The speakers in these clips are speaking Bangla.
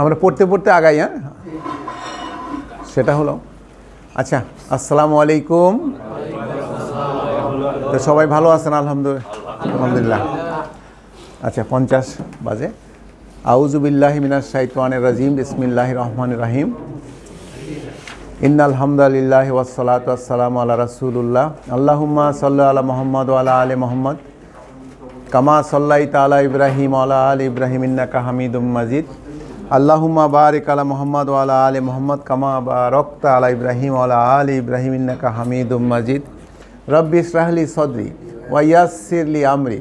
আমরা পড়তে পড়তে আগাই হ্যাঁ সেটা হলো আচ্ছা আসসালামু আলাইকুম তো সবাই ভালো আছেন আলহামদুলিল্লাহ আলহামদুলিল্লাহ আচ্ছা পঞ্চাশ বাজে আউজুবিল্লাহ মিনাস সাইতান রাজিম ইসমিল্লাহ রহমান রাহিম ইন্নাল হামদালিল্লাহ ওয়াসালাত আসসালাম আল্লাহ রাসুল্লাহ আল্লাহুম্মা সাল্লা আলা মোহাম্মদ আলা আলে মোহাম্মদ কামা সাল্লাই তালা ইব্রাহিম আলা আল ইব্রাহিম ইন্নাকা হামিদুম মাজিদ আল্লাহুম্মা বারিক আলা মোহাম্মদ ওয়ালা আলী মোহাম্মদ কামা বা আলা ইব্রাহিম আলা আলী ইব্রাহিম ইন্নাকা হামিদুম মাজিদ রব্বি ইসরাহলি সদরি ওয়াইয়াসিরলি আমরি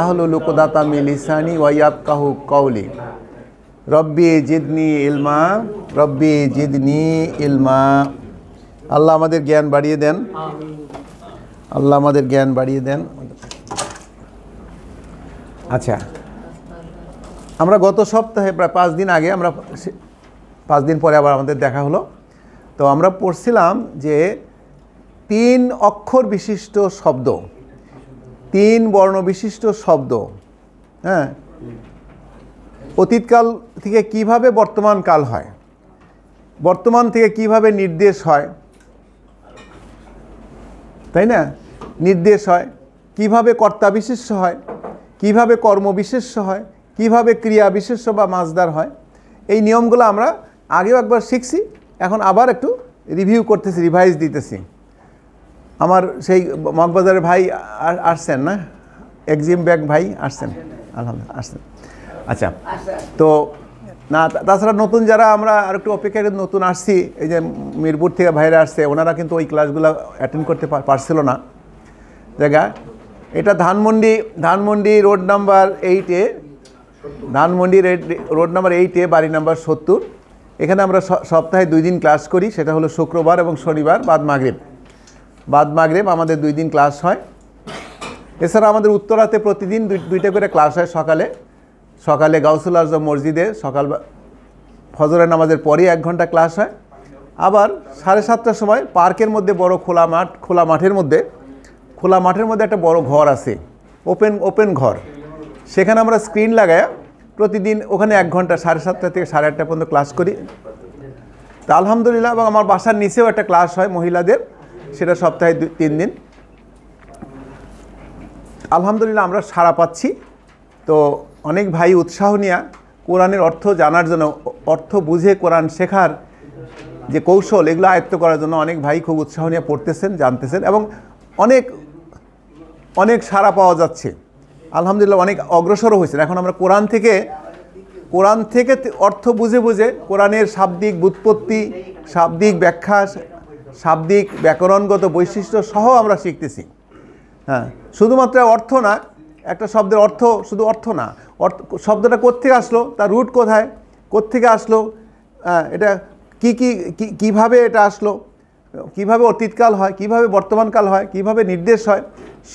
আহলু লুকদাতা মি লিসানি ওয়াইয়াব কাহু কৌলি রব্বি জিদনি ইলমা রব্বি জিদনি ইলমা আল্লাহ আমাদের জ্ঞান বাড়িয়ে দেন আল্লাহ আমাদের জ্ঞান বাড়িয়ে দেন আচ্ছা আমরা গত সপ্তাহে প্রায় পাঁচ দিন আগে আমরা পাঁচ দিন পরে আবার আমাদের দেখা হলো তো আমরা পড়ছিলাম যে তিন অক্ষর বিশিষ্ট শব্দ তিন বর্ণ বিশিষ্ট শব্দ হ্যাঁ অতীতকাল থেকে কিভাবে বর্তমান কাল হয় বর্তমান থেকে কিভাবে নির্দেশ হয় তাই না নির্দেশ হয় কিভাবে কর্তা বিশিষ্ট হয় কিভাবে কর্ম বিশিষ্ট হয় কিভাবে ক্রিয়া বিশেষ্য বা মাজদার হয় এই নিয়মগুলো আমরা আগেও একবার শিখছি এখন আবার একটু রিভিউ করতেছি রিভাইজ দিতেছি আমার সেই মগবাজারের ভাই আসছেন না এক্সিম ব্যাগ ভাই আসছেন আলহামদুলিল্লাহ আসছেন আচ্ছা তো না তাছাড়া নতুন যারা আমরা আর একটু অপেক্ষা নতুন আসছি এই যে মিরপুর থেকে ভাইরা আসছে ওনারা কিন্তু ওই ক্লাসগুলো অ্যাটেন্ড করতে পারছিল না জায়গা এটা ধানমন্ডি ধানমন্ডি রোড নাম্বার এইটে ধানমন্ডি রোড নাম্বার এইটে বাড়ি নাম্বার সত্তর এখানে আমরা সপ্তাহে দুই দিন ক্লাস করি সেটা হলো শুক্রবার এবং শনিবার বাদ মাগরেব বাদ মাগরেব আমাদের দুই দিন ক্লাস হয় এছাড়া আমাদের উত্তরাতে প্রতিদিন দুইটা করে ক্লাস হয় সকালে সকালে গাউসুল আজম মসজিদে সকাল ফজরের নামাজের পরেই এক ঘন্টা ক্লাস হয় আবার সাড়ে সাতটার সময় পার্কের মধ্যে বড় খোলা মাঠ খোলা মাঠের মধ্যে খোলা মাঠের মধ্যে একটা বড় ঘর আছে ওপেন ওপেন ঘর সেখানে আমরা স্ক্রিন লাগাই প্রতিদিন ওখানে এক ঘন্টা সাড়ে সাতটা থেকে সাড়ে আটটা পর্যন্ত ক্লাস করি তা আলহামদুলিল্লাহ এবং আমার বাসার নিচেও একটা ক্লাস হয় মহিলাদের সেটা সপ্তাহে দু তিন দিন আলহামদুলিল্লাহ আমরা সাড়া পাচ্ছি তো অনেক ভাই উৎসাহ নিয়ে কোরআনের অর্থ জানার জন্য অর্থ বুঝে কোরআন শেখার যে কৌশল এগুলো আয়ত্ত করার জন্য অনেক ভাই খুব উৎসাহ নিয়ে পড়তেছেন জানতেছেন এবং অনেক অনেক সাড়া পাওয়া যাচ্ছে আলহামদুলিল্লাহ অনেক অগ্রসর হয়েছে এখন আমরা কোরআন থেকে কোরআন থেকে অর্থ বুঝে বুঝে কোরআনের শাব্দিক বুৎপত্তি শাব্দিক ব্যাখ্যা শাব্দিক ব্যাকরণগত বৈশিষ্ট্য সহ আমরা শিখতেছি হ্যাঁ শুধুমাত্র অর্থ না একটা শব্দের অর্থ শুধু অর্থ না অর্থ শব্দটা কোত্থেকে আসলো তার রুট কোথায় কোত্থেকে আসলো হ্যাঁ, এটা কি কি কিভাবে এটা আসলো কিভাবে অতীতকাল হয় কিভাবে বর্তমানকাল হয় কিভাবে নির্দেশ হয়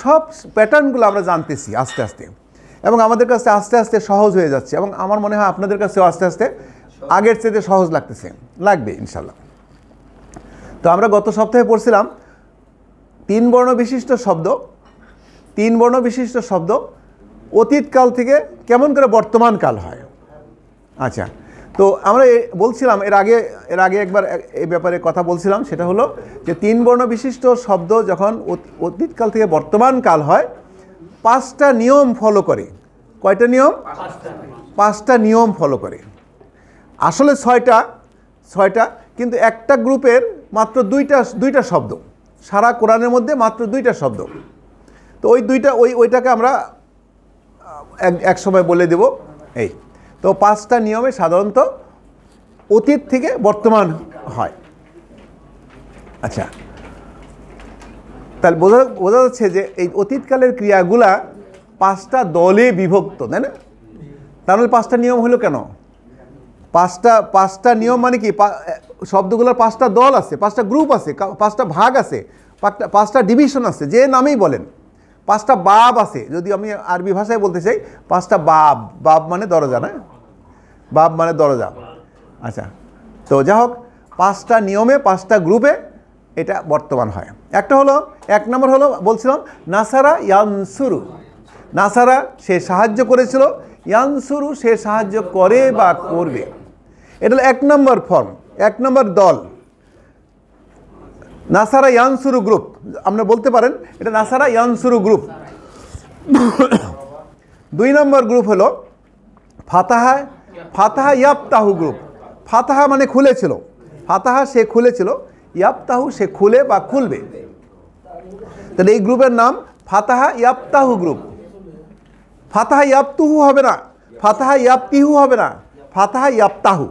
সব প্যাটার্নগুলো আমরা জানতেছি আস্তে আস্তে এবং আমাদের কাছে আস্তে আস্তে সহজ হয়ে যাচ্ছে এবং আমার মনে হয় আপনাদের কাছেও আস্তে আস্তে আগের চেয়ে সহজ লাগতেছে লাগবে ইনশাল্লাহ তো আমরা গত সপ্তাহে পড়ছিলাম তিন বর্ণ বিশিষ্ট শব্দ তিন বর্ণ বিশিষ্ট শব্দ অতীতকাল থেকে কেমন করে বর্তমান কাল হয় আচ্ছা তো আমরা বলছিলাম এর আগে এর আগে একবার এই ব্যাপারে কথা বলছিলাম সেটা হলো যে তিন বর্ণ বিশিষ্ট শব্দ যখন অতীতকাল থেকে বর্তমান কাল হয় পাঁচটা নিয়ম ফলো করে কয়টা নিয়ম পাঁচটা নিয়ম ফলো করে আসলে ছয়টা ছয়টা কিন্তু একটা গ্রুপের মাত্র দুইটা দুইটা শব্দ সারা কোরআনের মধ্যে মাত্র দুইটা শব্দ তো ওই দুইটা ওই ওইটাকে আমরা এক সময় বলে দেব এই তো পাঁচটা নিয়মে সাধারণত অতীত থেকে বর্তমান হয় আচ্ছা তাহলে বোঝা বোঝা যাচ্ছে যে এই অতীতকালের ক্রিয়াগুলা পাঁচটা দলে বিভক্ত তাই না তাহলে মানে পাঁচটা নিয়ম হলো কেন পাঁচটা পাঁচটা নিয়ম মানে কি শব্দগুলোর পাঁচটা দল আছে পাঁচটা গ্রুপ আছে পাঁচটা ভাগ আছে পাঁচটা পাঁচটা ডিভিশন আছে যে নামেই বলেন পাঁচটা বাব আছে যদি আমি আরবি ভাষায় বলতে চাই পাঁচটা বাব বাব মানে দরজা না বাপ মানে দরজা আচ্ছা তো যা হোক পাঁচটা নিয়মে পাঁচটা গ্রুপে এটা বর্তমান হয় একটা হলো এক নম্বর হলো বলছিলাম নাসারা ইয়ানসুরু নাসারা সে সাহায্য করেছিল ইয়ানসুরু সে সাহায্য করে বা করবে এটা হলো এক নম্বর ফর্ম এক নম্বর দল নাসারা ইয়ানসুরু গ্রুপ আপনি বলতে পারেন এটা নাসারা ইয়ানসুরু গ্রুপ দুই নম্বর গ্রুপ হলো ফাতাহা ফাতাহা ইয়াবতাহু গ্রুপ ফাতাহা মানে খুলেছিল ফাতাহা সে খুলেছিল ইয়াবতাহু সে খুলে বা খুলবে তাহলে এই গ্রুপের নাম ফাতাহা ইয়াবতাহু গ্রুপ ফাতাহা ইয়াবতুহু হবে না ফাতাহা ইয়াবতিহু হবে না ফাতাহা ইয়াবতাহু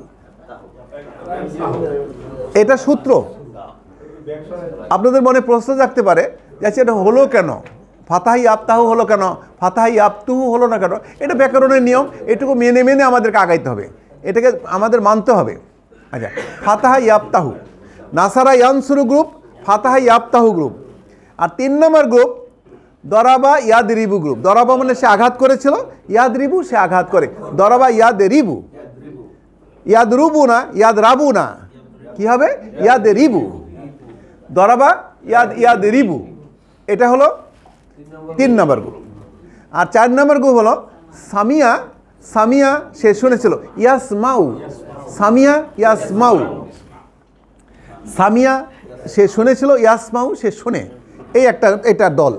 এটা সূত্র আপনাদের মনে প্রশ্ন থাকতে পারে যে আচ্ছা, এটা হলো কেন ফাতাহি আপ্তাহ হলো কেন ফাতাহি আপ্তুহু হলো না কেন এটা ব্যাকরণের নিয়ম এটুকু মেনে মেনে আমাদেরকে আগাইতে হবে এটাকে আমাদের মানতে হবে আচ্ছা ফাতাহা ইয়াপ্তাহু নাসারা ইয়ানসুরু গ্রুপ ফাতাহা ইয়াপ্তাহু গ্রুপ আর তিন নম্বর গ্রুপ দরাবা ইয়াদ রিবু গ্রুপ দরাবা মানে সে আঘাত করেছিল ইয়াদ রিবু সে আঘাত করে দরাবা ইয়াদ রিবু ইয়াদ রুবু না ইয়াদ রাবু না কি হবে ইয়াদ রিবু দরাবা ইয়াদ ইয়াদ রিবু এটা হলো তিন নম্বর গ্রুপ আর চার নম্বর গ্রুপ হলো সামিয়া সামিয়া সে শুনেছিল ইয়াস মাউ সামিয়া ইয়াস মাউ সামিয়া সে শুনেছিল ইয়াস মাউ সে শুনে এই একটা এটা দল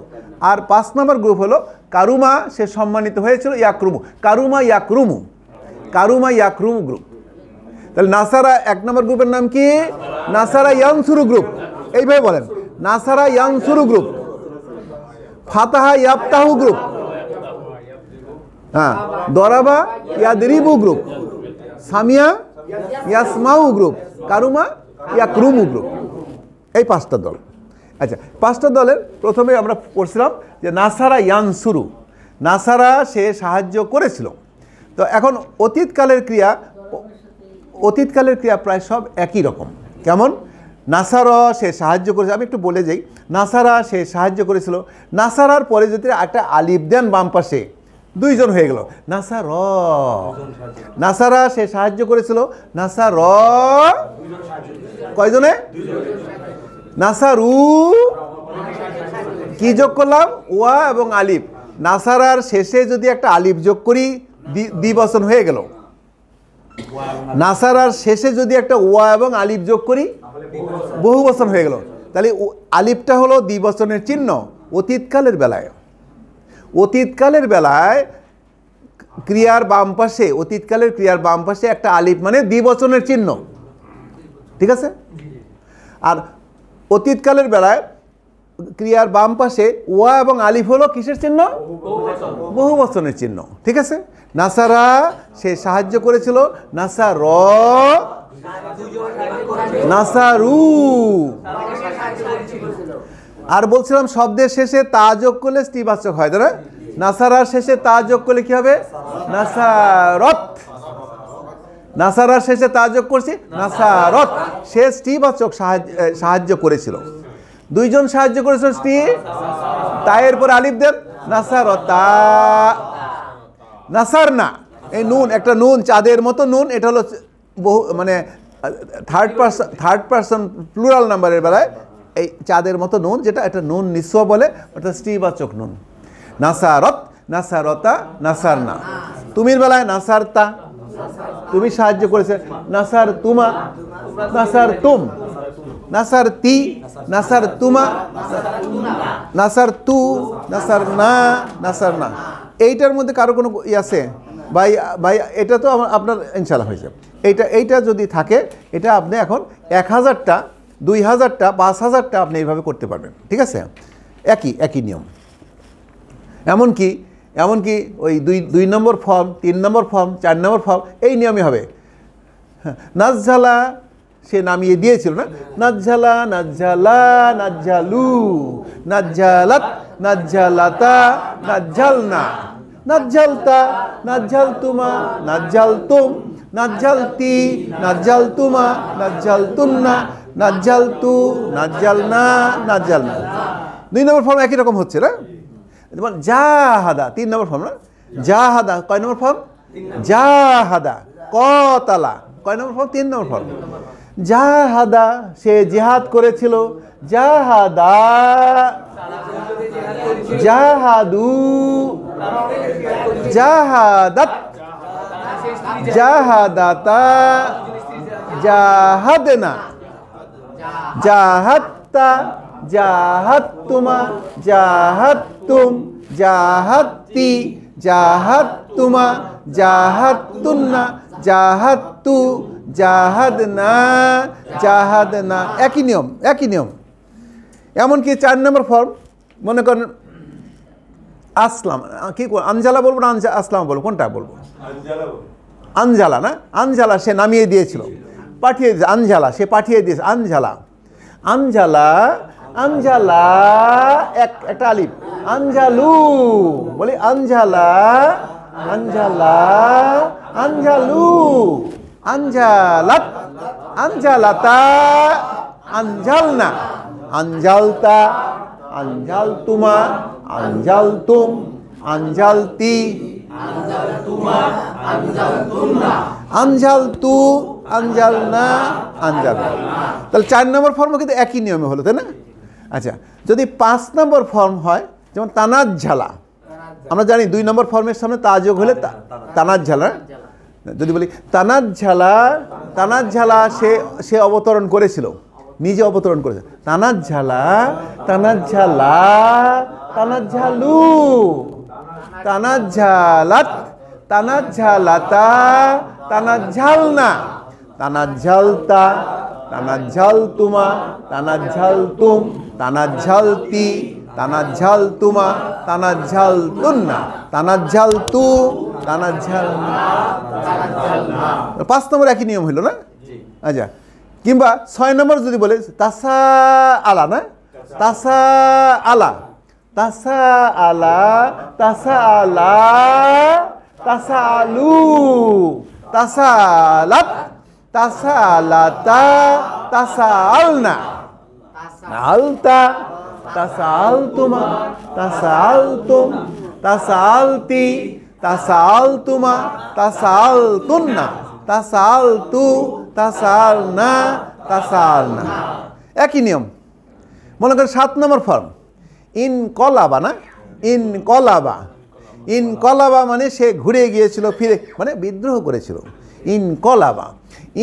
আর পাঁচ নম্বর গ্রুপ হলো কারুমা সে সম্মানিত হয়েছিল ইয়াকরুমু কারুমা ইয়াকরুমু কারুমা ইয়াকরুমু গ্রুপ তাহলে নাসারা এক নম্বর গ্রুপের নাম কি নাসারা ইয়ানসুরু গ্রুপ এইভাবে বলেন নাসারা ইয়ানসুরু গ্রুপ ফাতাহা ইয়াবতাহু গ্রুপ হ্যাঁ দরাবা ইয়াদরিবু গ্রুপ সামিয়া ইয়াসমাউ গ্রুপ কারুমা ইয়াকরুমু গ্রুপ এই পাঁচটা দল আচ্ছা পাঁচটা দলের প্রথমে আমরা পড়ছিলাম যে নাসারা ইয়াং শুরু নাসারা সে সাহায্য করেছিল তো এখন অতীতকালের ক্রিয়া অতীতকালের ক্রিয়া প্রায় সব একই রকম কেমন নাসারা সে সাহায্য করেছে আমি একটু বলে যাই নাসারা সে সাহায্য করেছিল নাসারার পরে যদি একটা আলিপ দেন বাম পাশে দুইজন হয়ে গেল নাসা র নাসারা সে সাহায্য করেছিল নাসা র কয়জনে নাসারু কি যোগ করলাম ওয়া এবং আলিপ নাসারার শেষে যদি একটা আলিপ যোগ করি দ্বিবচন হয়ে গেল নাসারার শেষে যদি একটা ওয়া এবং আলিপ যোগ করি বহু বচন হয়ে গেল তাহলে আলিফটা হলো দ্বিবচনের চিহ্ন অতীতকালের বেলায় অতীতকালের বেলায় ক্রিয়ার বাম পাশে অতীতকালের ক্রিয়ার বাম পাশে একটা আলিফ মানে দ্বিবচনের চিহ্ন ঠিক আছে আর অতীতকালের বেলায় ক্রিয়ার বাম পাশে ওয়া এবং আলিফ হলো কিসের চিহ্ন বহু বচনের চিহ্ন ঠিক আছে নাসারা সে সাহায্য করেছিল নাসা র নাসারু আর বলছিলাম শব্দের শেষে তা যোগ করলে স্ত্রীবাচক হয় তারা নাসারার শেষে তা যোগ করলে কি হবে নাসারথ নাসারার শেষে তা যোগ করছি নাসারত সে স্ত্রীবাচক সাহায্য করেছিল দুইজন সাহায্য করেছিল স্ত্রী এর পর আলিফ দেব নাসারতা নাসার না এই নুন একটা নুন চাঁদের মতো নুন এটা হলো বহু মানে third person third person plural নাম্বারের বেলায় এই চাঁদের মতো নুন যেটা একটা নুন নিঃস্ব বলে অর্থাৎ স্ত্রীবাচক নুন নাসারত নাসারতা নাসার না তুমির বেলায় নাসারতা তুমি সাহায্য করেছে নাসার তুমা নাসার তুম নাসার তি নাসার তুমা নাসার তু নাসার না নাসার না এইটার মধ্যে কারো কোনো ই আছে ভাই ভাই এটা তো আমার আপনার ইনশাল্লাহ হয়েছে এইটা এইটা যদি থাকে এটা আপনি এখন এক হাজারটা দুই হাজারটা পাঁচ হাজারটা আপনি এইভাবে করতে পারবেন ঠিক আছে একই একই নিয়ম এমনকি এমনকি ওই দুই দুই নম্বর ফর্ম তিন নম্বর ফর্ম চার নম্বর ফর্ম এই নিয়মই হবে নাজঝালা সে নামিয়ে দিয়েছিল না নাজঝালা নাজ্জালা নাজ্জালু নাজ্জালাত নাজ্জালাতা না নাজ্জালতা নাজ্জালতুমা নাজ্জালতুম নাজ্জাল তুম নাজ্জাল তি নাজ্জাল তুমা নাজ্জাল নাজ্জাল না নাজ্জাল না দুই নম্বর ফর্ম একই রকম হচ্ছে না যা হাদা তিন নম্বর ফর্ম না যা হাদা কয় নম্বর ফর্ম যা হাদা কতালা কয় নম্বর ফর্ম তিন নম্বর ফর্ম জাহাদা সে জেহাদ করেছিল জাহাদা জাহাদু জাহাদাত জাহাদাতা জাহাদেনা জাহাত্তা জাহাত্তুমা জাহাত্তুম জাহাত্তি জাহাত্তুমা জাহাত্তুন্না জাহাত্তু জাহাদ না জাহাদ না একই নিয়ম একই নিয়ম এমনকি চার নম্বর ফর্ম মনে করেন আসলাম কি আনজালা বলবো না আনজা আসলাম বলবো কোনটা বলবো আনজালা না আনজালা সে নামিয়ে দিয়েছিল পাঠিয়ে দিয়েছে আনজালা সে পাঠিয়ে দিয়েছে আনজালা আনজালা আনজালা এক একটা আলিপ আনজালু বলি আনজালা আনজালা আনজালু আঞ্জালাত আঞ্জালাতা আঞ্জালনা আঞ্জালতা আঞ্জালতুমা আঞ্জালতুম আঞ্জালতি আঞ্জালতু আঞ্জালনা আঞ্জাল তাহলে চার নম্বর ফর্ম কিন্তু একই নিয়মে হলো তাই না আচ্ছা যদি পাঁচ নম্বর ফর্ম হয় যেমন তানাজ ঝালা আমরা জানি দুই নম্বর ফর্মের সামনে তা যোগ হলে তানাজ ঝালা যদি বলি তানাজ ঝালা তানাজ ঝালা সে সে অবতরণ করেছিল নিজে অবতরণ করেছে তানাজ ঝালা তানাজ ঝালা তানাজ ঝালু তানাজ ঝালাত তানাজ ঝালাতা তানাজ ঝালনা তানাজ ঝালতা তুমা ঝালতুমা ঝাল ঝালতুম তানাজ ঝালতি ঝাল তুমা তানাঝাল তুন্না ঝাল তু ঝাল পাঁচ নম্বর একই নিয়ম হইল না আচ্ছা কিংবা ছয় নম্বর যদি বলে তাসা আলা না তাসা আলা তাসা আলা তাসা আলা তাসা আলু তাসা আলাত তাসা আলাতা তাসা আলনা আলতা তাসালতুমা তাসালতুম তাসালতি তাসালতুমা তাসালতুন্না তাসালতু তাসালনা তাসালনা একই নিয়ম মনে করেন সাত নম্বর ফর্ম ইনকলাবা না ইনকলাবা ইনকলাবা মানে সে ঘুরে গিয়েছিল ফিরে মানে বিদ্রোহ করেছিল ইনকলাবা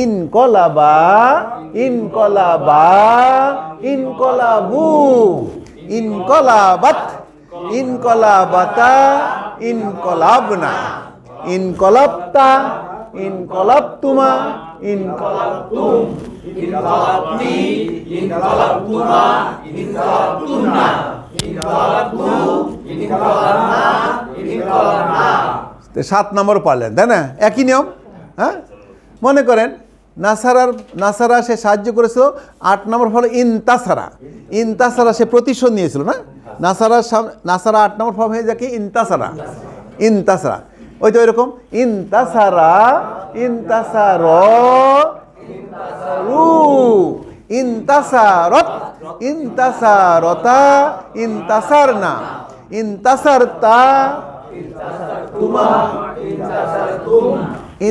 ইনকলাবা ইনকলাবা ইনকলাবু ইনকলাবাত ইনকলাবাতা ইনকলাবনা ইনকলাবতা ইনকলাবতুমা ইনকলাবতুম ইনকলাবনি ইনকলাবতুমা ইনকলাবতুমনা ইনকলাবতু ইনকলাবনা ইনকলাবনা সাত নম্বর পালেন তাই না একই নিয়ম হ্যাঁ মনে করেন নাসারার নাসারা সে সাহায্য করেছিল আট নম্বর ফল ইনতাসারা ইনতাসারা সে প্রতিশোধ নিয়েছিল না নাসারার নাসারা আট নম্বর ফর্ম হয়ে যাকে ইনতাসারা ইনতাসারা ওই তো এরকম ইনতাসারা ইনতাসার রু ইনতাসারত ইনতাসারতা ইনতাসারনা ইনতাসারতা তুমা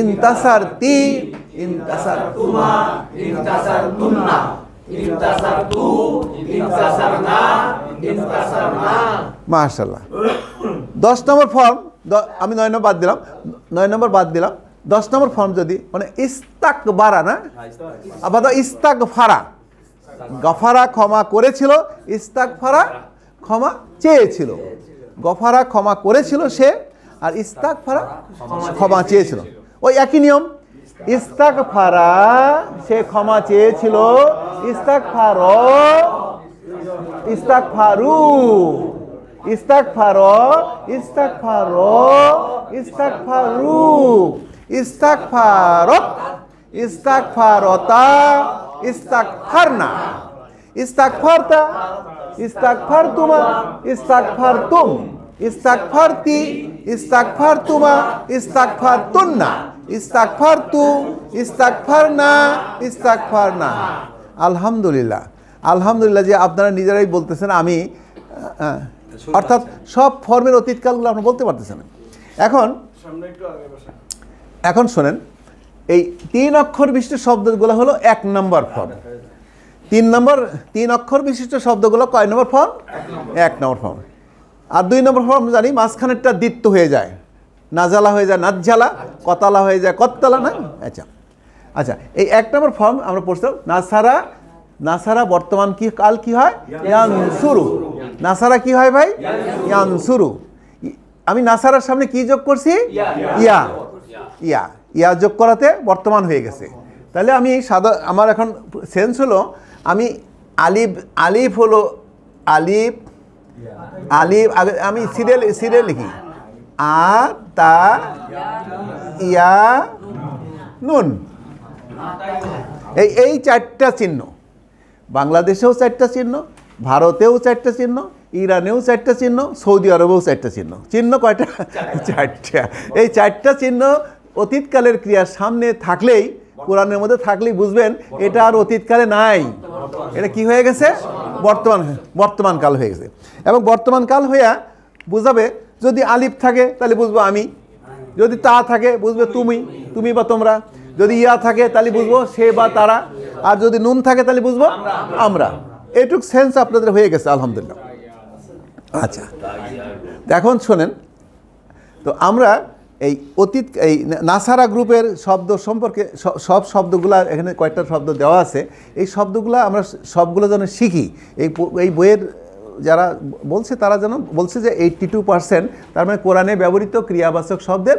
ইনতাসারতি انتصرتما انتصرتنا মাশাআল্লাহ 10 নম্বর ফর্ম আমি 9 নম্বর বাদ দিলাম 9 নম্বর বাদ দিলাম 10 নম্বর ফর্ম যদি মানে ইস্তাকবারা না আবার ইস্তাকফারা গফারা ক্ষমা করেছিল ইস্তাকফারা ক্ষমা চেয়েছিল গফারা ক্ষমা করেছিল সে আর ইস্তাকফারা ক্ষমা চেয়েছিল ওই একই নিয়ম ইস্তাক ফারা সে ক্ষমা চেয়েছিল ইস্তাক ফার ইস্তাক ফারু ইস্তাক ফার ইস্তাক ফার ইস্তাক ফারু ইস্তাক ফার ইস্তাক ফারতা ইস্তাক না ইস্তাক ফারতা ইস্তাক ফারতুমা ইস্তাক ফারতুম ইস্তাক ফারতি ইস্তাকফার তুমা ইস্তাকফার তুন্না ইস্তাকফার তু ইস্তাকফার না ইস্তাকফার না আলহামদুলিল্লাহ আলহামদুলিল্লাহ যে আপনারা নিজেরাই বলতেছেন আমি অর্থাৎ সব ফর্মের অতীতকালগুলো আপনার বলতে পারতেছেন এখন এখন শোনেন এই তিন অক্ষর বিশিষ্ট শব্দগুলো হলো এক নম্বর ফর্ম তিন নম্বর তিন অক্ষর বিশিষ্ট শব্দগুলো কয় নম্বর ফর্ম এক নম্বর ফর্ম আর দুই নম্বর ফর্ম জানি মাঝখানেরটা দিত্য হয়ে যায় নাজালা হয়ে যায় নাজ্জালা কতালা হয়ে যায় কত্তালা না আচ্ছা আচ্ছা এই এক নম্বর ফর্ম আমরা পড়ছিলাম নাসারা নাসারা বর্তমান কি কাল কি হয় ইয়ানসুরু নাসারা কি হয় ভাই ইয়ানসুরু আমি নাসারার সামনে কি যোগ করছি ইয়া ইয়া ইয়া যোগ করাতে বর্তমান হয়ে গেছে তাহলে আমি সাদা আমার এখন সেন্স হলো আমি আলিফ আলিফ হলো আলিফ আলিফ আগে আমি সিরিয়াল সিরিয়াল লিখি আ তা ইয়া নুন এই এই চারটা চিহ্ন বাংলাদেশেও চারটা চিহ্ন ভারতেও চারটা চিহ্ন ইরানেও চারটা চিহ্ন সৌদি আরবেও চারটা চিহ্ন চিহ্ন কয়টা চারটা এই চারটা চিহ্ন অতীতকালের ক্রিয়ার সামনে থাকলেই কোরআনের মধ্যে থাকলেই বুঝবেন এটা আর অতীতকালে নাই এটা কি হয়ে গেছে বর্তমান বর্তমান কাল হয়ে গেছে এবং বর্তমান কাল হইয়া বুঝাবে যদি আলিফ থাকে তাহলে বুঝবো আমি যদি তা থাকে বুঝবে তুমি তুমি বা তোমরা যদি ইয়া থাকে তাহলে বুঝবো সে বা তারা আর যদি নুন থাকে তাহলে বুঝবো আমরা এটুক সেন্স আপনাদের হয়ে গেছে আলহামদুলিল্লাহ আচ্ছা এখন শোনেন তো আমরা এই অতীত এই নাসারা গ্রুপের শব্দ সম্পর্কে সব শব্দগুলো এখানে কয়েকটা শব্দ দেওয়া আছে এই শব্দগুলো আমরা সবগুলো যেন শিখি এই এই বইয়ের যারা বলছে তারা যেন বলছে যে এইট্টি টু পার্সেন্ট তার মানে কোরআনে ব্যবহৃত ক্রিয়াবাচক শব্দের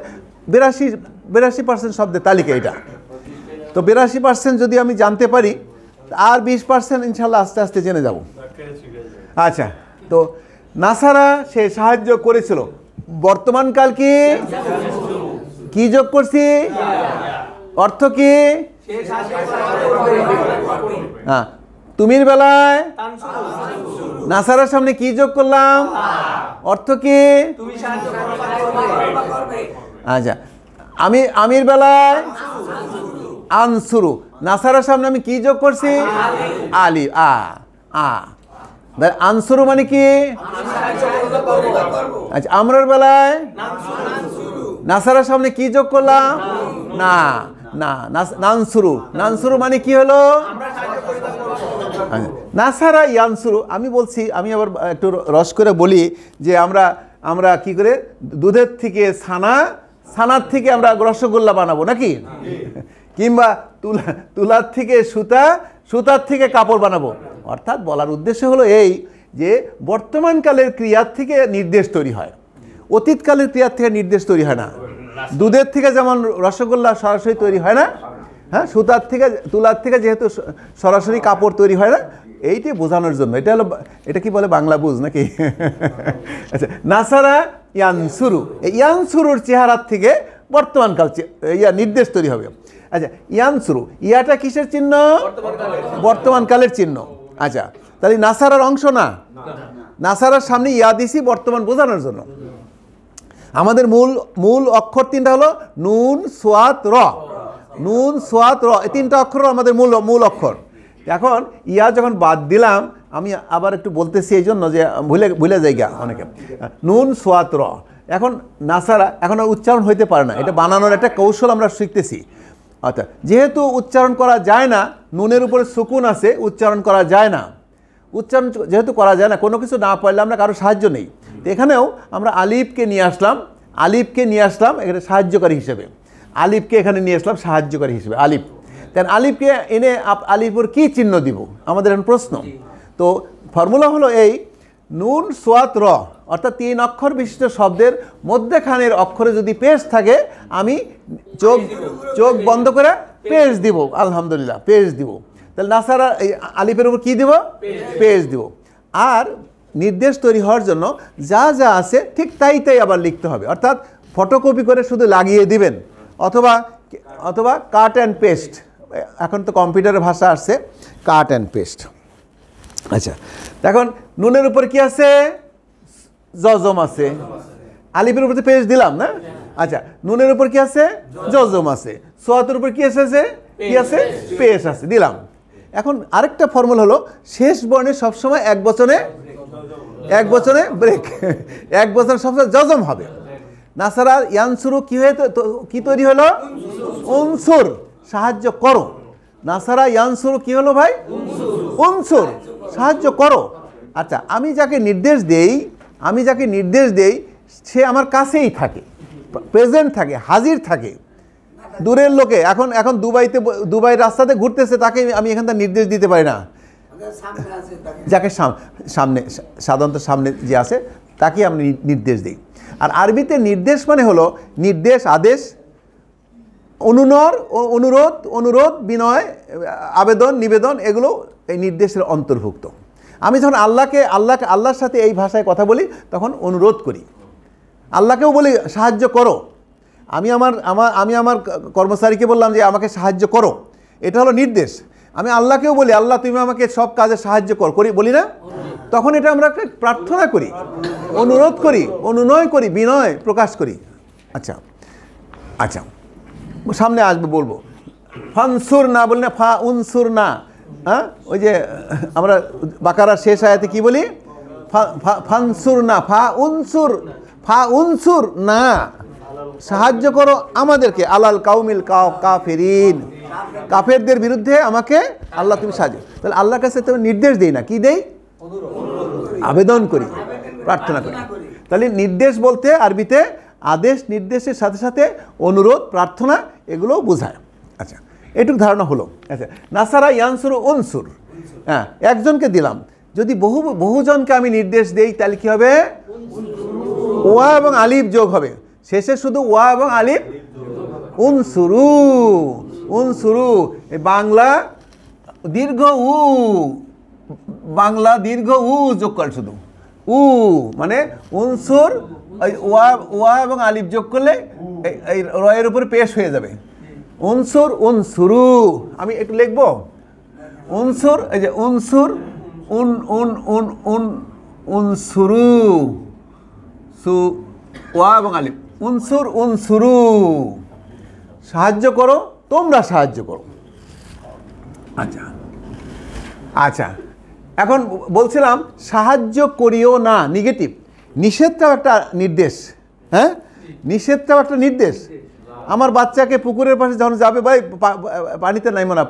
বিরাশি বিরাশি পার্সেন্ট শব্দের তালিকা এটা তো বিরাশি পার্সেন্ট যদি আমি জানতে পারি আর বিশ পার্সেন্ট ইনশাল্লাহ আস্তে আস্তে জেনে যাব আচ্ছা তো নাসারা সে সাহায্য করেছিল বর্তমানকাল কি কি যোগ করছি অর্থ কি হ্যাঁ তুমির বেলায় নাসারের সামনে কি যোগ করলাম অর্থ কি আচ্ছা আমি আমির বেলায় আনসুরু নাসারের সামনে আমি কি যোগ করছি আলি আ আ আনসুরু মানে কি আচ্ছা আমরার বেলায় নাসারার সামনে কি যোগ করলাম না না নানসুরু নানসুরু মানে কি হলো আচ্ছা, নাসারা ইয়ানসুরু আমি বলছি আমি আবার একটু রস করে বলি যে আমরা আমরা কি করে দুধের থেকে ছানা ছানার থেকে আমরা রসগোল্লা বানাবো নাকি কিংবা তুলা তুলার থেকে সুতা সুতার থেকে কাপড় বানাবো অর্থাৎ বলার উদ্দেশ্য হলো এই যে বর্তমানকালের ক্রিয়ার থেকে নির্দেশ তৈরি হয় অতীতকালের ক্রিয়ার থেকে নির্দেশ তৈরি হয় না দুধের থেকে যেমন রসগোল্লা সরাসরি তৈরি হয় না হ্যাঁ সুতার থেকে তুলার থেকে যেহেতু সরাসরি কাপড় তৈরি হয় না এইটি বোঝানোর জন্য এটা হলো এটা কি বলে বাংলা বুঝ নাকি আচ্ছা নাসারা ইয়ানসুরু ইয়ানসুরুর চেহারার থেকে বর্তমানকাল ইয়া নির্দেশ তৈরি হবে আচ্ছা ইয়ানসুরু ইয়াটা কিসের চিহ্ন বর্তমানকালের চিহ্ন আচ্ছা তাহলে নাসারার অংশ না নাসারার সামনে ইয়া দিছি বর্তমান বোঝানোর জন্য আমাদের মূল মূল অক্ষর তিনটা হলো নুন সোয়াত র নুন সোয়াত র এই তিনটা অক্ষর আমাদের মূল মূল অক্ষর এখন ইয়া যখন বাদ দিলাম আমি আবার একটু বলতেছি এই জন্য যে ভুলে ভুলে যাই গা অনেকে নুন সোয়াত র এখন নাসারা এখন আর উচ্চারণ হইতে পারে না এটা বানানোর একটা কৌশল আমরা শিখতেছি আচ্ছা যেহেতু উচ্চারণ করা যায় না নুনের উপরে সুকুন আছে উচ্চারণ করা যায় না উচ্চারণ যেহেতু করা যায় না কোনো কিছু না পারলে আমরা কারো সাহায্য নেই তো এখানেও আমরা আলিফকে নিয়ে আসলাম আলিফকে নিয়ে আসলাম এখানে সাহায্যকারী হিসেবে আলিফকে এখানে নিয়ে আসলাম সাহায্যকারী হিসেবে আলিফ তাই আলিফকে এনে আলিফুর কী চিহ্ন দিব আমাদের এখন প্রশ্ন তো ফর্মুলা হলো এই নুন সোয়াত র অর্থাৎ তিন অক্ষর বিশিষ্ট শব্দের মধ্যেখানের অক্ষরে যদি পেজ থাকে আমি চোখ চোখ বন্ধ করে পেজ দিব আলহামদুলিল্লাহ পেজ দিব তাহলে নাসারা আলিফের উপর কী দিব পেজ দিব আর নির্দেশ তৈরি হওয়ার জন্য যা যা আছে ঠিক তাই তাই আবার লিখতে হবে অর্থাৎ ফটোকপি করে শুধু লাগিয়ে দিবেন অথবা অথবা কাট অ্যান্ড পেস্ট এখন তো কম্পিউটারের ভাষা আসছে কাট অ্যান্ড পেস্ট আচ্ছা এখন নুনের উপর কি আছে জজম আছে আলিফের উপর পেজ দিলাম না আচ্ছা নুনের উপর কি আছে জজম আছে সোয়াতের উপর কি এসেছে কি আছে পেজ আছে দিলাম এখন আরেকটা ফর্মুল হলো শেষ বর্ণে সবসময় এক বছরে এক বছরে ব্রেক এক বচনে সবসময় জজম হবে নাসারা ইয়ানসুরু কী হয়ে কি তৈরি হলো অনসুর সাহায্য করো নাসারা ইয়ানসুরু কি হলো ভাই অনসুর সাহায্য করো আচ্ছা আমি যাকে নির্দেশ দেই আমি যাকে নির্দেশ দেই সে আমার কাছেই থাকে প্রেজেন্ট থাকে হাজির থাকে দূরের লোকে এখন এখন দুবাইতে দুবাই রাস্তাতে ঘুরতেছে তাকে আমি এখান থেকে নির্দেশ দিতে পারি না যাকে সামনে সাধারণত সামনে যে আছে তাকে আমি নির্দেশ দিই আর আরবিতে নির্দেশ মানে হলো নির্দেশ আদেশ অনুনর অনুরোধ অনুরোধ বিনয় আবেদন নিবেদন এগুলো এই নির্দেশের অন্তর্ভুক্ত আমি যখন আল্লাহকে আল্লাহকে আল্লাহর সাথে এই ভাষায় কথা বলি তখন অনুরোধ করি আল্লাহকেও বলি সাহায্য করো আমি আমার আমার আমি আমার কর্মচারীকে বললাম যে আমাকে সাহায্য করো এটা হলো নির্দেশ আমি আল্লাহকেও বলি আল্লাহ তুমি আমাকে সব কাজে সাহায্য কর করি বলি না তখন এটা আমরা প্রার্থনা করি অনুরোধ করি অনুনয় করি বিনয় প্রকাশ করি আচ্ছা আচ্ছা সামনে আসবো বলবো ফানসুর না বলি না ফা উনসুর না হ্যাঁ ওই যে আমরা বাকারার শেষ আয়াতে কি বলি ফানসুর না ফা উনসুর ফা উনসুর না সাহায্য করো আমাদেরকে আলাল কাউমিল কাফেরিন কাফেরদের বিরুদ্ধে আমাকে আল্লাহ তুমি সাহায্য তাহলে আল্লাহর কাছে তুমি নির্দেশ দেই না কি দেই আবেদন করি প্রার্থনা করি তাহলে নির্দেশ বলতে আরবিতে আদেশ নির্দেশের সাথে সাথে অনুরোধ প্রার্থনা এগুলো বোঝায় এটুকু ধারণা হলো আচ্ছা নাসারা ইয়ানসুর উনসুর হ্যাঁ একজনকে দিলাম যদি বহু বহুজনকে আমি নির্দেশ দেই তাহলে কী হবে ওয়া এবং আলিফ যোগ হবে শেষে শুধু ওয়া এবং আলিফ উনসুরু উনসুরু বাংলা দীর্ঘ উ বাংলা দীর্ঘ উ যোগ করে শুধু উ মানে উনসুর ওয়া ওয়া এবং আলিফ যোগ করলে এই রয়ের উপরে পেশ হয়ে যাবে উন সুরু আমি একটু লিখব অনসুর এই যে অনসুর উন উন উন উন সুরু সু ওয়া এবং আলিম উনসুর সুরু সাহায্য করো তোমরা সাহায্য করো আচ্ছা আচ্ছা এখন বলছিলাম সাহায্য করিও না নেগেটিভ নিষেধটাও একটা নির্দেশ হ্যাঁ নিষেধটাও একটা নির্দেশ আমার বাচ্চাকে পুকুরের পাশে যখন যাবে ভাই পানিতে নাইমো না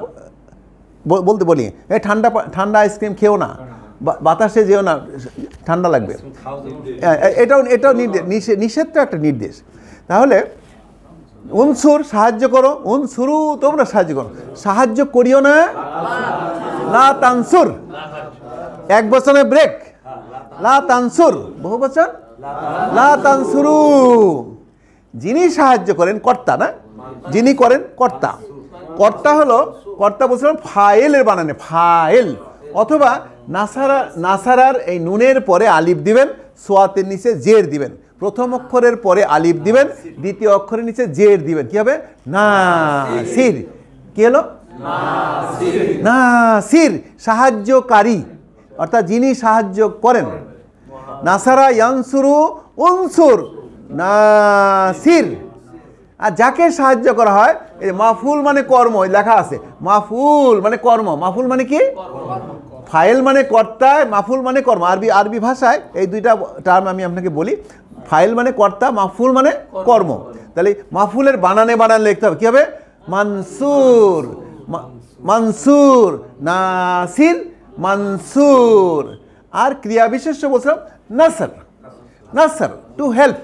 বলতে বলি এই ঠান্ডা ঠান্ডা আইসক্রিম খেও না বাতাসে যেও না ঠান্ডা লাগবে এটাও এটাও নির্দেশ নিষেধ তো একটা নির্দেশ তাহলে উনসুর সাহায্য করো উনসুরু তোমরা সাহায্য করো সাহায্য করিও না লা তানসুর এক বছরে ব্রেক লা তানসুর বহু বছর লা তানসুরু যিনি সাহায্য করেন কর্তা না যিনি করেন কর্তা কর্তা হলো কর্তা বলছিলাম ফায়েলের বানানে ফায়েল অথবা নাসারা নাসারার এই নুনের পরে আলিফ দিবেন সোয়াতের নিচে জের দিবেন প্রথম অক্ষরের পরে আলিফ দিবেন দ্বিতীয় অক্ষরের নিচে জের দিবেন কি হবে না সির কি হলো না সির সাহায্যকারী অর্থাৎ যিনি সাহায্য করেন নাসারা ইয়ানসুরু উনসুর নাসির আর যাকে সাহায্য করা হয় এই মাফুল মানে কর্ম লেখা আছে মাফুল মানে কর্ম মাফুল মানে কি ফাইল মানে কর্তায় মাফুল মানে কর্ম আরবি আরবি ভাষায় এই দুইটা টার্ম আমি আপনাকে বলি ফাইল মানে কর্তা মাফুল মানে কর্ম তাহলে মাফুলের বানানে বানান লিখতে হবে কী হবে মানসুর মানসুর নাসির মানসুর আর ক্রিয়া বিশেষ্য বলছিলাম নাসার নাসার টু হেল্প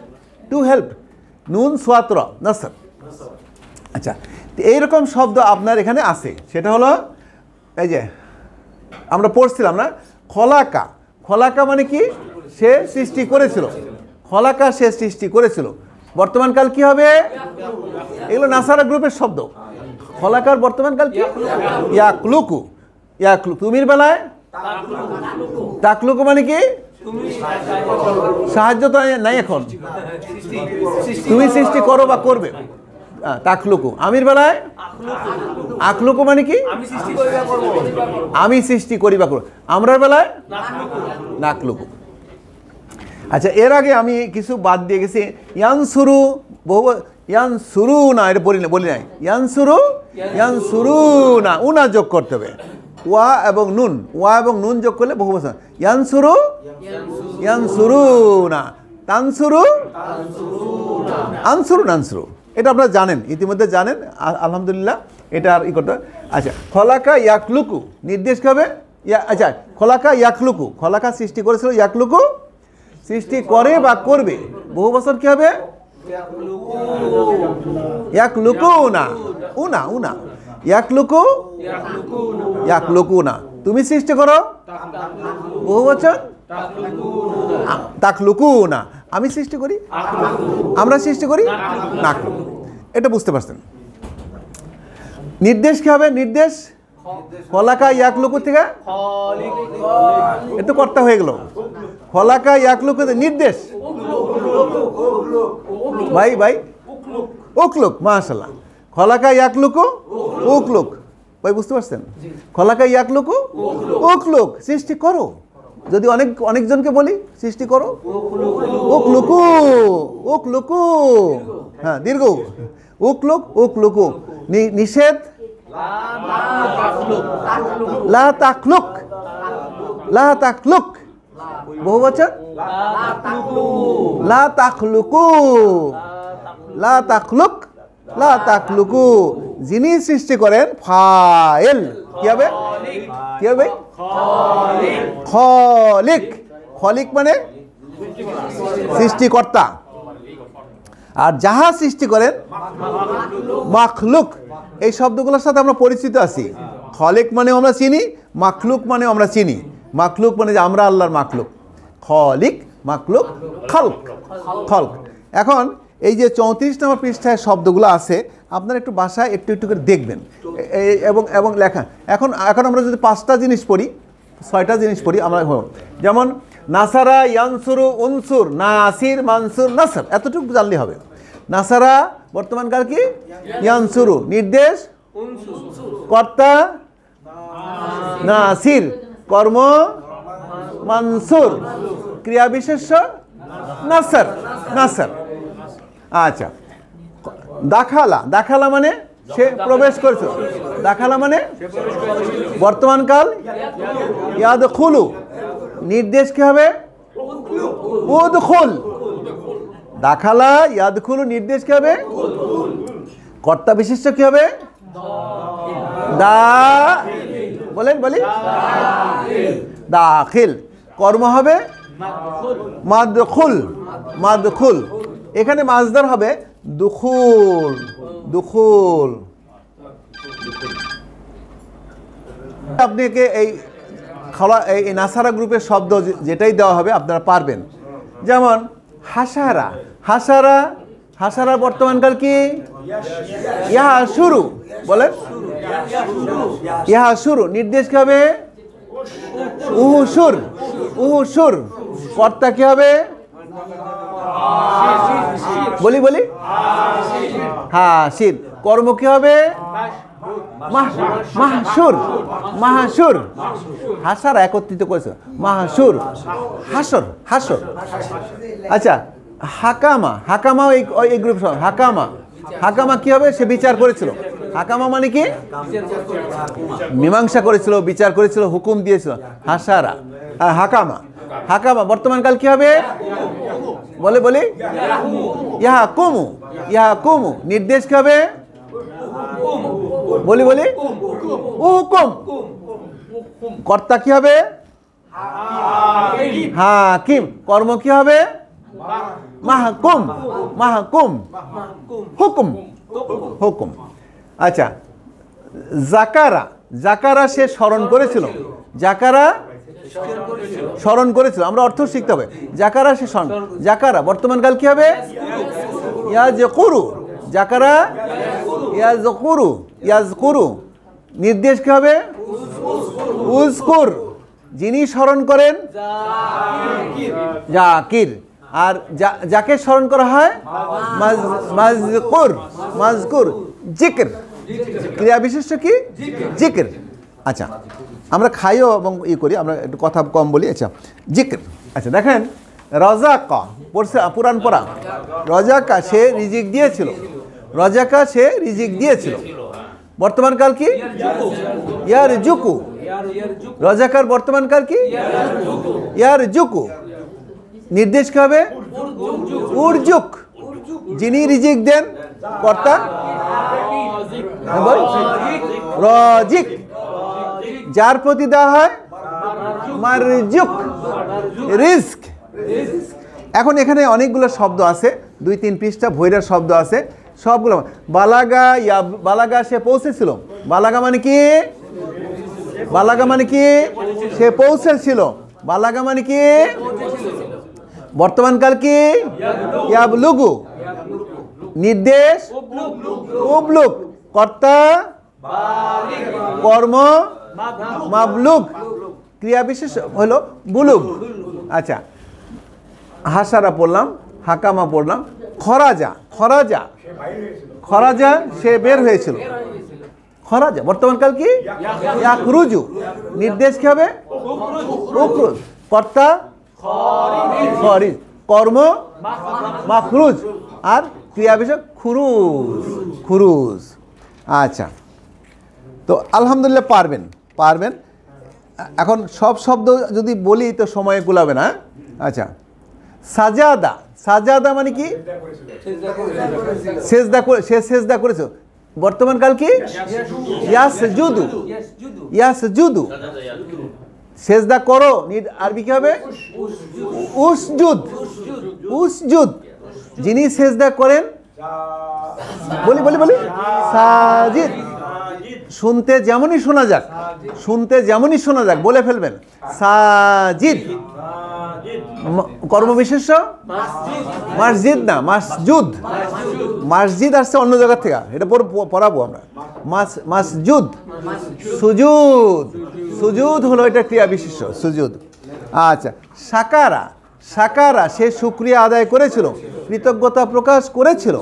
টু হেল্প নুন সোয়াত্র না আচ্ছা এইরকম শব্দ আপনার এখানে আছে সেটা হলো এই যে আমরা পড়ছিলাম না খলাকা খলাকা মানে কি সে সৃষ্টি করেছিল খলাকা সে সৃষ্টি করেছিল বর্তমানকাল কি হবে এগুলো নাসারা গ্রুপের শব্দ খলাকার বর্তমানকাল কি ইয়াকলুকু ইয়াকলু তুমির বেলায় টাকলুকু মানে কি সাহায্য তো নাই এখন তুমি সৃষ্টি করো বা করবে তাকলুকু আমির বেলায় আকলুকু মানে কি আমি সৃষ্টি করি বা করব আমরার বেলায় নাকলুকু আচ্ছা এর আগে আমি কিছু বাদ দিয়ে গেছি ইয়ান শুরু বহু শুরু না এটা বলি না বলি নাই ইয়ান শুরু না উনা যোগ করতে হবে ওয়া এবং নুন ওয়া এবং নুন যোগ করলে বহু বছর ইয়ানসুরু ইয়ানসুরু না তানসুরু আনসুরু নানসুরু এটা আপনারা জানেন ইতিমধ্যে জানেন আলহামদুলিল্লাহ এটা আর ই করতে আচ্ছা খলাকা ইয়াকলুকু নির্দেশ হবে আচ্ছা খলাকা ইয়াকলুকু খলাকা সৃষ্টি করেছিল ইয়াকলুকু সৃষ্টি করে বা করবে বহু বছর কী হবে ইয়াকলুকু না উনা উনা ইয়াকলুকু ইয়াকলুকুনা তুমি সৃষ্টি করো বহু বচন না আমি সৃষ্টি করি আমরা সৃষ্টি করি নাকলু এটা বুঝতে পারছেন নির্দেশ কী হবে নির্দেশ খলাকা ইয়াকলুকু থেকে এটা কর্তা হয়ে গেল খলাকা ইয়াকলুকু নির্দেশ ভাই ভাই উকলুক মাশাল্লাহ খলাকা ইয়াকলুকু উকলুক ভাই বুঝতে পারছেন খলাকা ইয়াকলুকু উকলুক সৃষ্টি করো যদি অনেক অনেকজনকে বলি সৃষ্টি করো ওক উকলুকু হ্যাঁ দীর্ঘ উকলুক উকলুকু নিষেধ লা তাকলুক লা তাকলুক বহু বছর লা তাকলুকু লা তাকলুক লা তাকলুকু যিনি সৃষ্টি করেন ফাইল কি হবে কি হবে খলিক খলিক মানে সৃষ্টিকর্তা আর যাহা সৃষ্টি করেন মাখলুক এই শব্দগুলোর সাথে আমরা পরিচিত আছি খলিক মানেও আমরা চিনি মাখলুক মানেও আমরা চিনি মাখলুক মানে যে আমরা আল্লাহর মাখলুক খলিক মাখলুক খলক খলক এখন এই যে চৌত্রিশ নম্বর পৃষ্ঠায় শব্দগুলো আছে আপনারা একটু বাসায় একটু একটু করে দেখবেন এবং এবং লেখা এখন এখন আমরা যদি পাঁচটা জিনিস পড়ি ছয়টা জিনিস পড়ি আমরা যেমন নাসারা ইয়ানসুরু উনসুর নাসির মানসুর নাসার এতটুকু জানলে হবে নাসারা বর্তমানকার কি ইয়ানসুরু নির্দেশ কর্তা নাসির কর্ম মানসুর ক্রিয়া বিশেষ্য নাসার নাসার আচ্ছা দাখালা দাখালা মানে সে প্রবেশ করেছে দাখালা মানে বর্তমানকাল ইয়াদ খুলু নির্দেশ কী হবে উদখুল দাখালা ইয়াদ খুলু নির্দেশ কী হবে কর্তা বিশিষ্ট কী হবে দা বলেন বলি দাখিল কর্ম হবে খুল মাদ খুল এখানে মাজদার হবে দুখুল দুখুল আপনাকে এই খাওয়া এই নাসারা গ্রুপের শব্দ যেটাই দেওয়া হবে আপনারা পারবেন যেমন হাসারা হাসারা হাসারা বর্তমানকাল কি ইহা শুরু বলেন ইহা শুরু নির্দেশ কি হবে উহু সুর উহু সুর কর্তা কি হবে বলি বলি হ্যাঁ শির কর্ম কি হবে মাহাসুর মাহাসুর হাসার একত্রিত করেছে মাহাসুর হাসর হাসর আচ্ছা হাকামা হাকামা এই গ্রুপ হাকামা হাকামা কি হবে সে বিচার করেছিল হাকামা মানে কি মীমাংসা করেছিল বিচার করেছিল হুকুম দিয়েছিল হাসারা হাকামা হাকামা বর্তমানকাল কি হবে বলে বলি ইহা কুমু ইহা কুমু নির্দেশ কি হবে বলি বলি হুকুম কর্তা কি হবে কিম কর্ম কি হবে মাহকুম মাহকুম হুকুম হুকুম আচ্ছা জাকারা জাকারা সে স্মরণ করেছিল জাকারা স্মরণ করেছিল আমরা অর্থ শিখতে হবে জাকারা সে স্মরণ জাকারা বর্তমানকাল কি হবে ইয়া করু জাকারা ইয়া ইয়াজ করু নির্দেশ কি হবে উজকুর যিনি স্মরণ করেন জাকির আর যাকে স্মরণ করা হয় মাজকুর মাজকুর জিকির ক্রিয়া বিশিষ্ট কি জিকির আচ্ছা আমরা খাইও এবং ই করি আমরা একটু কথা কম বলি আচ্ছা জিক্র আচ্ছা দেখেন রজাকা পড়ছে পুরাণ পড়া রজাকা সে রিজিক দিয়েছিল রজাকা সে রিজিক দিয়েছিল বর্তমান কাল কি ইয়ার জুকু রজাকার বর্তমান কাল কি ইয়ার জুকু নির্দেশ কি হবে উর্জুক যিনি রিজিক দেন কর্তা হ্যাঁ, রজিক যার প্রতি দেওয়া হয় রিস্ক এখন এখানে অনেকগুলো শব্দ আছে দুই তিন পৃষ্ঠা ভৈরার শব্দ আছে সবগুলো বালাগা ইয়া বালাগা সে পৌঁছেছিল বালাগা মানে কি বালাগা মানে কি সে পৌঁছেছিল বালাগা মানে কি বর্তমানকাল কি ইয়াবলুগু নির্দেশ উবলুক কর্তা কর্ম মাবলুক ক্রিয়া বিশেষ হলো বুলুক আচ্ছা হাসারা পড়লাম হাকামা পড়লাম খরাজা খরাজা খরাজা সে বের হয়েছিল খরাজা বর্তমানকাল কি ইয়াকরুজু নির্দেশ কি হবে কর্তা খরিজ কর্ম মাখরুজ আর ক্রিয়া বিষয় খুরুজ খুরুজ আচ্ছা তো আলহামদুলিল্লাহ পারবেন পারবেন এখন সব শব্দ যদি বলি তো সময়ে কুলাবে না হ্যাঁ? আচ্ছা সাজাদা সাজাদা মানে কি সেজদা করে করেছো বর্তমান কাল কি জুদু জুদু সেজদা করো আরবি কি হবে উসজুদ উসজুদ যিনি সেজদা করেন বলি বলি বলি সাজিদ শুনতে যেমনই শোনা যাক শুনতে যেমনই শোনা যাক বলে ফেলবেন সাজিদ কর্মবিশেষ মসজিদ না মাসজুদ মসজিদ আসছে অন্য জায়গার থেকে এটা পড়াবো আমরা মাসজুদ সুজুদ সুজুদ হলো এটা ক্রিয়া বিশেষ সুজুদ আচ্ছা সাকারা সাকারা সে সুক্রিয়া আদায় করেছিল কৃতজ্ঞতা প্রকাশ করেছিল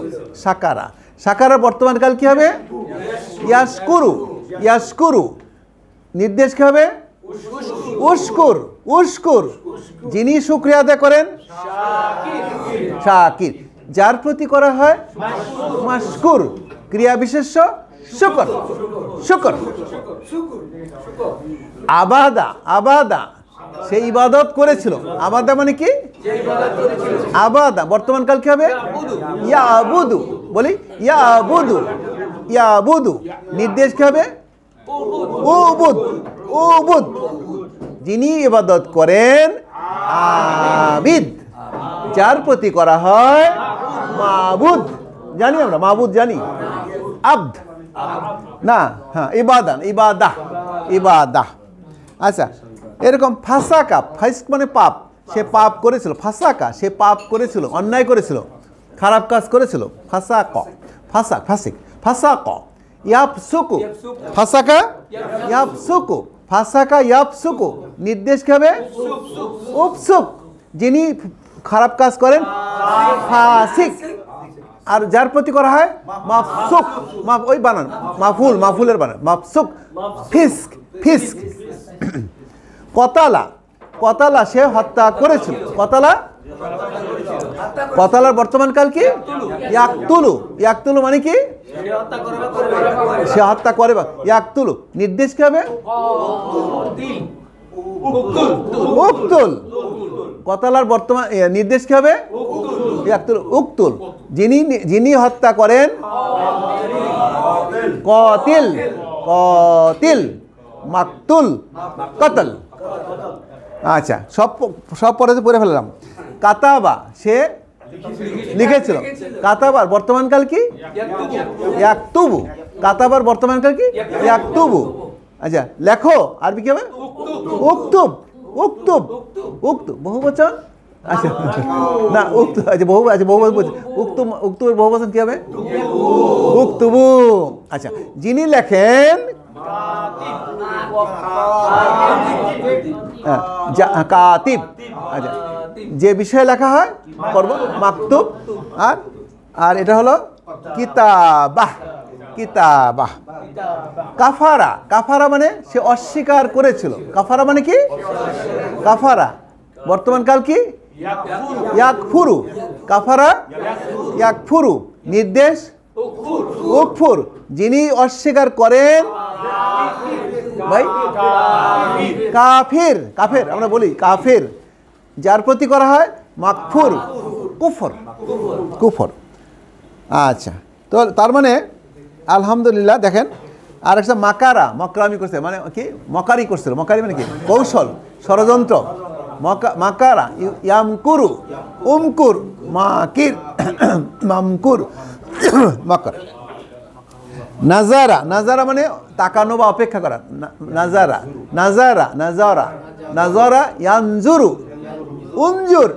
সাকারা সাকারের বর্তমানকাল কি হবে ইয়াসকুরু ইয়াসকুরু নির্দেশ কি হবে উস্কুর উস্কুর যিনি শুক্রিয়া আদায় করেন শাকির যার প্রতি করা হয় মাসকুর ক্রিয়া বিশেষ্য শুকর শুকর আবাদা আবাদা সে ইবাদত করেছিল আবাদা মানে কি আবাদা বর্তমান কাল কি হবে ইয়া আবুদু বলি ইয়া আবুদু ইয়া আবুদু নির্দেশ কি হবে ও উবুদ যিনি ইবাদত করেন আবিদ যার প্রতি করা হয় মাবুদ জানি আমরা মাবুদ জানি আব্দ না হ্যাঁ ইবাদান ইবাদাহ ইবাদাহ আচ্ছা এরকম ফাঁসাকা ফাইস্ক মানে পাপ সে পাপ করেছিল ফাঁসাকা সে পাপ করেছিল অন্যায় করেছিল খারাপ কাজ করেছিল ফাঁসা ক ফাঁসা ফাঁসিক ফাঁসা ক ইয়াপ সুকু ফাঁসাকা ইয়াপ সুকু ফাঁসাকা ইয়াপ সুকু নির্দেশ কি উপসুক যিনি খারাপ কাজ করেন ফাঁসিক আর যার প্রতি করা হয় মাফসুক মাফ ওই বানান মাফুল মাফুলের বানান মাফসুক ফিস্ক ফিস্ক কতালা কতালা সে হত্যা করেছিল কতালা কতালার বর্তমান কাল কি ইয়াকতুলু ইয়াকতুলু মানে কি সে হত্যা করে বা ইয়াকতুলু নির্দেশ কি হবে উক্তুল কতালার বর্তমান নির্দেশ কি হবে ইয়াকতুল উক্তুল যিনি যিনি হত্যা করেন কতিল কতিল মাকতুল কতল আচ্ছা সব সব পরে পড়ে ফেললাম কাতাবা সে লিখেছিল কাতাবার বর্তমানকাল কি তবু কাতাবার বর্তমানকাল কি তবু আচ্ছা লেখো আর কি হবে উক্তুব উক্তুব উক্ত বহু বচন আচ্ছা না উক্ত আচ্ছা বহু আচ্ছা বহু বচন উক্ত উক্তুবের বহু বচন কী হবে উক্তুবু আচ্ছা যিনি লেখেন কাতিব আচ্ছা যে বিষয়ে লেখা হয় করব মাকতুব আর আর এটা হলো কিতাবাহ কিতাবাহ কাফারা কাফারা মানে সে অস্বীকার করেছিল কাফারা মানে কি কাফারা বর্তমানকাল কি ইয়াকফুরু কাফারা ইয়াকফুরু নির্দেশ উকফুর যিনি অস্বীকার করেন ভাই কাফির কাফের আমরা বলি কাফের যার প্রতি করা হয় মাকফুর কুফর কুফর আচ্ছা তো তার মানে আলহামদুলিল্লাহ দেখেন আর একটা মাকারা মকরামি করছে মানে কি মকারি করছিল মকারি মানে কি কৌশল ষড়যন্ত্র মাকারা ইয়ামকুরু উমকুর মাকির মামকুর মকর নাজারা নাজারা মানে তাকানো বা অপেক্ষা করা নাজারা নাজারা নাজারা নাজারা ইয়ানজুরু উঞ্জুর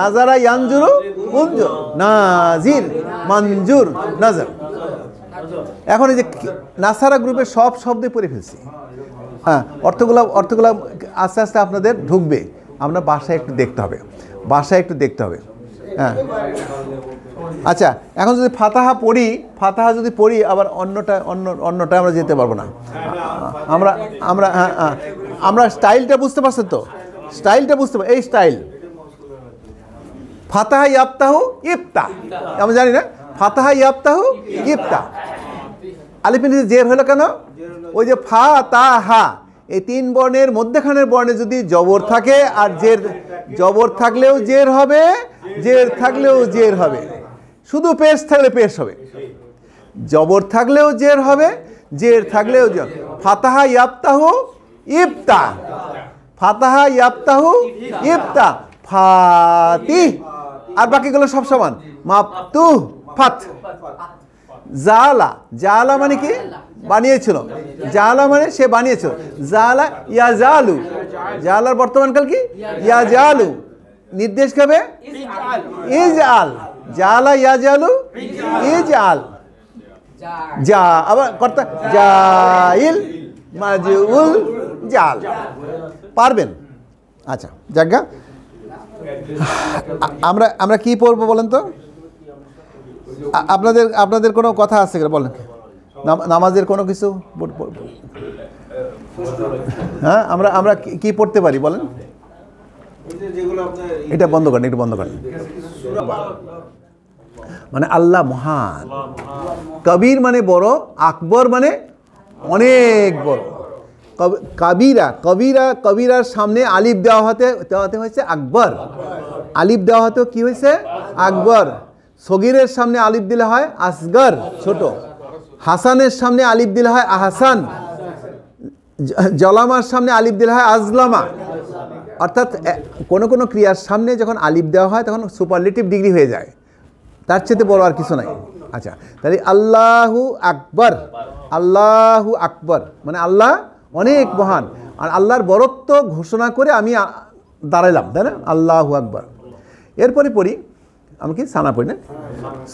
নাজারা ইয়ানজুরু উঞ্জুর নাজির মঞ্জুর নাজার এখন এই যে নাসারা গ্রুপের সব শব্দে পড়ে ফেলছি হ্যাঁ অর্থগুলা অর্থগুলা আস্তে আস্তে আপনাদের ঢুকবে আপনার বাসায় একটু দেখতে হবে বাসায় একটু দেখতে হবে হ্যাঁ আচ্ছা এখন যদি ফাতাহা পড়ি ফাতাহা যদি পড়ি আবার অন্যটা অন্য অন্যটা আমরা যেতে পারবো না আমরা আমরা হ্যাঁ, হ্যাঁ। আমরা স্টাইলটা বুঝতে পারছেন তো স্টাইলটা বুঝতে পার এই স্টাইল ফাতাহা ইয়াপ্তাহ ইফতা আমি জানি না ফাতাহা ইয়াপ্তাহ ইফতা আলিপিন জের হলো কেন ওই যে ফা তা হা এই তিন বর্ণের মধ্যেখানের বর্ণে যদি জবর থাকে আর জের জবর থাকলেও জের হবে জের থাকলেও জের হবে শুধু পেশ থাকলে পেশ হবে জবর থাকলেও জের হবে জের থাকলেও জের ফাতাহা ইয়াপ্তাহু ইফতা ফাতাহা ইয়াপ্তাহু ইফতা ফাতি আর বাকিগুলো সব সমান মাফতু ফাত জালা জালা মানে কি বানিয়েছিল জালা মানে সে বানিয়েছিল জালা ইয়া জালু জালার বর্তমান কাল কি ইয়া জালু নির্দেশ খাবে ইজ আল জালা ইয়া জালু ইজ আল যা আবার কর্তা জাইল মাজউল জাল পারবেন আচ্ছা যাজ্ঞা আমরা আমরা কি পড়বো বলেন তো আপনাদের আপনাদের কোনো কথা আছে বলেন নামাজের কোনো কিছু হ্যাঁ আমরা আমরা কি পড়তে পারি বলেন এটা বন্ধ করেন এটা বন্ধ করেন মানে আল্লাহ মহান কবির মানে বড় আকবর মানে অনেক বড় কবিরা কবিরা কবিরার সামনে আলিফ দেওয়া হতে দেওয়াতে হয়েছে আকবর আলিফ দেওয়া হতেও কী হয়েছে আকবর সগিরের সামনে আলিফ দিলে হয় আসগর ছোট হাসানের সামনে আলিফ দিলে হয় আহসান জলামার সামনে আলিফ দিলে হয় আজলামা অর্থাৎ কোনো কোনো ক্রিয়ার সামনে যখন আলিপ দেওয়া হয় তখন সুপারলেটিভ ডিগ্রি হয়ে যায় তার চেয়ে বড় আর কিছু নাই আচ্ছা তাহলে আল্লাহু আকবর আল্লাহু আকবর মানে আল্লাহ অনেক মহান আর আল্লাহর বরত্ব ঘোষণা করে আমি দাঁড়াইলাম তাই না আল্লাহু আকবর এরপরে পড়ি আমি কি সানা পড়ি না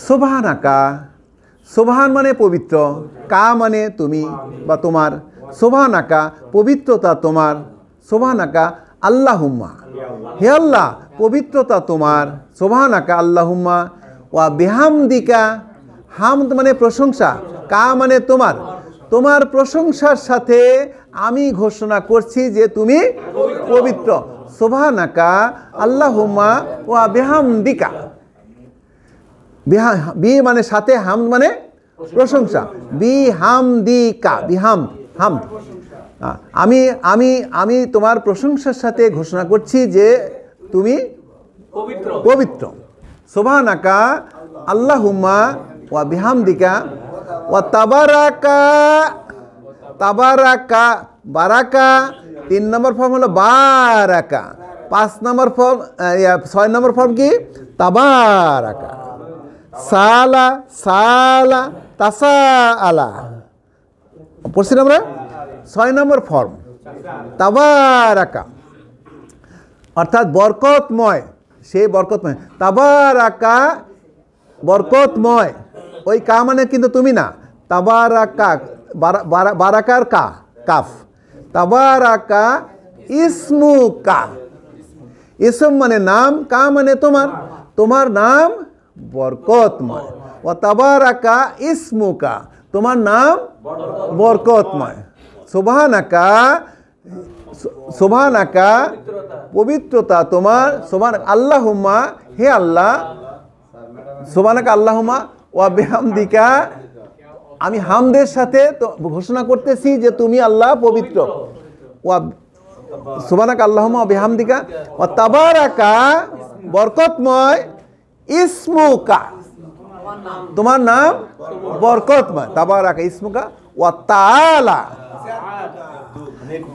সোভান আকা সোভান মানে পবিত্র কা মানে তুমি বা তোমার সোভান আকা পবিত্রতা তোমার সোভান আকা আল্লাহুম্মা হে আল্লাহ পবিত্রতা তোমার সোভান আকা আল্লাহুম্মা ওয়া বেহামদিকা হাম মানে প্রশংসা কা মানে তোমার তোমার প্রশংসার সাথে আমি ঘোষণা করছি যে তুমি পবিত্র সোভানাকা আল্লাহুমা ওয়া বেহামদিকা বিহা বি মানে সাথে হাম মানে প্রশংসা বি হাম দি বিহাম হাম আমি আমি আমি তোমার প্রশংসার সাথে ঘোষণা করছি যে তুমি পবিত্র সোভানাকা আল্লাহুম্মা ওয়া বিহামদিকা ওয়া তাবারাকা তাবারাকা বারাকা তিন নম্বর ফর্ম হলো বারাকা পাঁচ নম্বর ফর্ম ছয় নম্বর ফর্ম কি তাবারাকা সালা সালা তাসা আলা পড়ছি আমরা ছয় নম্বর ফর্ম তাবার আকা অর্থাৎ বরকতময় সেই বরকতময় তাবার আকা বরকতময় ওই কা মানে কিন্তু তুমি না তাবার আকা বারাকার কা কাফ তাবার আকা ইসমু কা ইসম মানে নাম কা মানে তোমার তোমার নাম বরকতময় ও তাবার তাবারাকা ইসমুকা তোমার নাম বরকতময় শোভান শোভানাকা শোভানাকা পবিত্রতা তোমার শোভান আল্লাহুমা হে আল্লাহ শোভানাকা আল্লাহুমা ওয়া বেহামদিকা আমি হামদের সাথে ঘোষণা করতেছি যে তুমি আল্লাহ পবিত্র ওয়া শোভানাকা আল্লাহুমা ওয়া বেহামদিকা ও তাবার তাবারাকা বরকতময় ইসমুকা তোমার নাম বরকতময় মানে, তাবার রাখা ইসমুকা ও তালা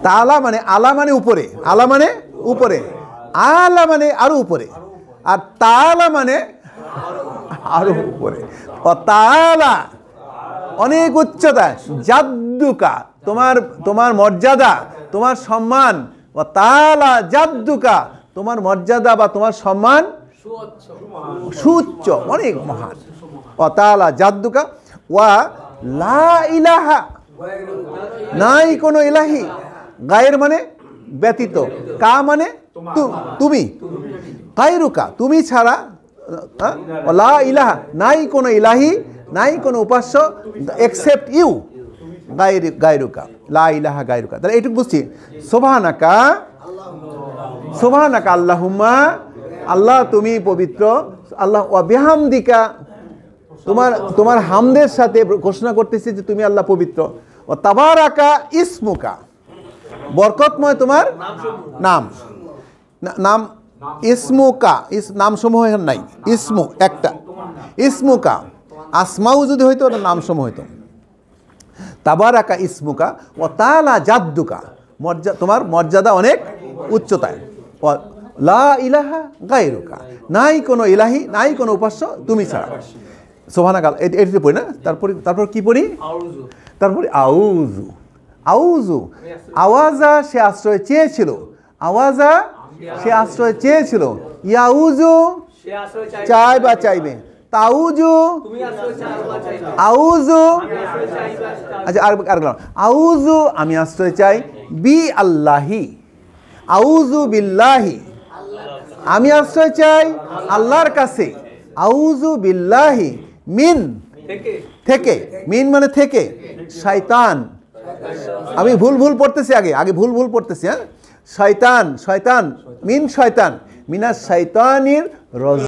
তালা মানে আলা মানে উপরে আলা মানে উপরে আলা মানে আরো উপরে আর তালা মানে আরো উপরে ও তালা অনেক উচ্চতা জাদ্দুকা তোমার তোমার মর্যাদা তোমার সম্মান ও তালা জাদ্দুকা তোমার মর্যাদা বা তোমার সম্মান সুচ্চ অনেক মহান অতালা জাদুকা ওয়া লা ইলাহা নাই কোনো ইলাহি গায়ের মানে ব্যতীত কা মানে তুমি কায়রুকা তুমি ছাড়া লা ইলাহা নাই কোনো ইলাহি নাই কোনো উপাস্য এক্সেপ্ট ইউ গায়রু গায়রুকা লা ইলাহা গায়রুকা তাহলে এইটুকু বুঝছি সোভানাকা সোভানাকা আল্লাহুমা আল্লাহ তুমি পবিত্র আল্লাহ দিকা তোমার তোমার হামদের সাথে ঘোষণা করতেছি যে তুমি আল্লাহ পবিত্র ও তাবার আঁকা ইসমুকা বরকতময় তোমার নাম নাম ইসমুকা ইস নামসমূহ নাই ইসমু একটা ইসমুকা আসমাও যদি হইতো ওটা নামসমূহ হইতো তাবার আঁকা ইসমুকা ও তালা জাদ্দুকা মর্যাদা তোমার মর্যাদা অনেক উচ্চতায় লা ইলাহা গায়রুকা নাই কোনো ইলাহি নাই কোনো উপাস্য তুমি ছাড়া সোহানা এটি এটিতে পড়ি না তারপরে তারপর কি পড়ি তারপরে আউজু আউজু আওয়াজা সে আশ্রয় চেয়েছিল আওয়াজা সে আশ্রয় চেয়েছিল ইয়াউজু চায় বা চাইবে তাউজু আউজু আচ্ছা আর আর আউজু আমি আশ্রয় চাই বি আল্লাহি আউজু বিল্লাহি আমি আশ্রয় চাই আল্লাহর কাছে আউজু বিল্লাহি মিন থেকে মিন মানে থেকে শয়তান আমি ভুল ভুল পড়তেছি আগে আগে ভুল ভুল পড়তেছি হ্যাঁ শয়তান শয়তান মিন শয়তান মিনা শয়তানির রজ